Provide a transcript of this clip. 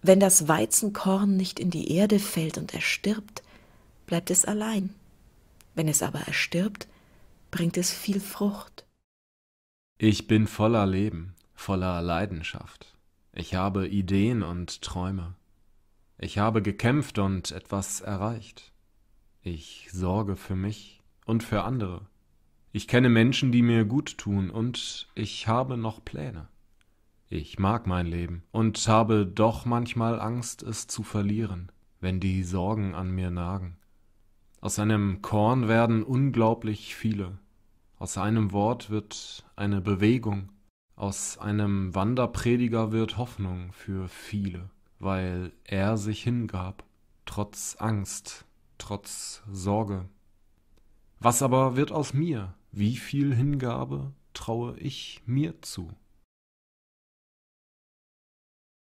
Wenn das Weizenkorn nicht in die Erde fällt und erstirbt, bleibt es allein. Wenn es aber erstirbt, bringt es viel Frucht. Ich bin voller Leben, voller Leidenschaft. Ich habe Ideen und Träume. Ich habe gekämpft und etwas erreicht. Ich sorge für mich und für andere. Ich kenne Menschen, die mir gut tun, und ich habe noch Pläne. Ich mag mein Leben und habe doch manchmal Angst, es zu verlieren, wenn die Sorgen an mir nagen. Aus einem Korn werden unglaublich viele, aus einem Wort wird eine Bewegung, aus einem Wanderprediger wird Hoffnung für viele, weil er sich hingab, trotz Angst, trotz Sorge. Was aber wird aus mir? Wie viel Hingabe traue ich mir zu?